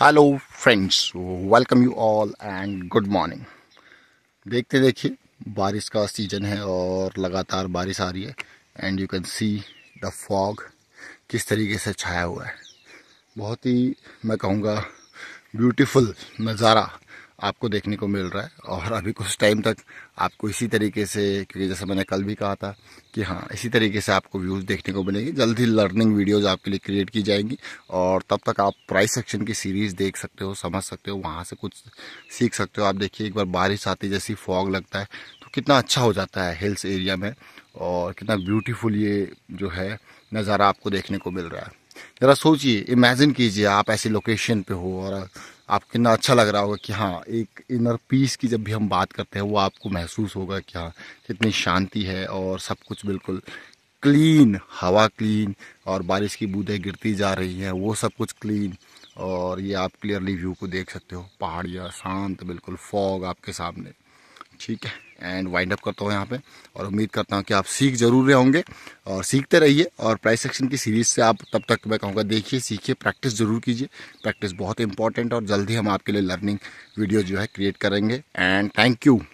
hello friends welcome you all and good morning देखते देखिए बारिश का सीजन है और लगातार बारिश आ रही है and you can see the fog किस तरीके से छाया हुआ है बहुत ही मैं कहूँगा ब्यूटीफुल नज़ारा आपको देखने को मिल रहा है और अभी कुछ टाइम तक आपको इसी तरीके से क्योंकि जैसा मैंने कल भी कहा था कि हाँ इसी तरीके से आपको व्यूज़ देखने को मिलेंगे जल्द ही लर्निंग वीडियोज़ आपके लिए क्रिएट की जाएंगी और तब तक आप प्राइस सेक्शन की सीरीज़ देख सकते हो समझ सकते हो वहाँ से कुछ सीख सकते हो आप देखिए एक बार बारिश आती जैसी फॉग लगता है तो कितना अच्छा हो जाता है हिल्स एरिया में और कितना ब्यूटीफुल ये जो है नज़ारा आपको देखने को मिल रहा है ज़रा सोचिए इमेजिन कीजिए आप ऐसी लोकेशन पे हो और आप कितना अच्छा लग रहा होगा कि हाँ एक इनर पीस की जब भी हम बात करते हैं वो आपको महसूस होगा कि हाँ कितनी शांति है और सब कुछ बिल्कुल क्लीन हवा क्लीन और बारिश की बूंदें गिरती जा रही हैं वो सब कुछ क्लीन और ये आप क्लियरली व्यू को देख सकते हो पहाड़ियाँ शांत बिल्कुल फॉग आपके सामने ठीक है एंड वाइंड अप करता हूँ यहाँ पे और उम्मीद करता हूँ कि आप सीख जरूर रहे होंगे और सीखते रहिए और प्राइस सेक्शन की सीरीज़ से आप तब तक मैं कहूँगा देखिए सीखिए प्रैक्टिस ज़रूर कीजिए प्रैक्टिस बहुत इंपॉर्टेंट और जल्दी हम आपके लिए लर्निंग वीडियो जो है क्रिएट करेंगे एंड थैंक यू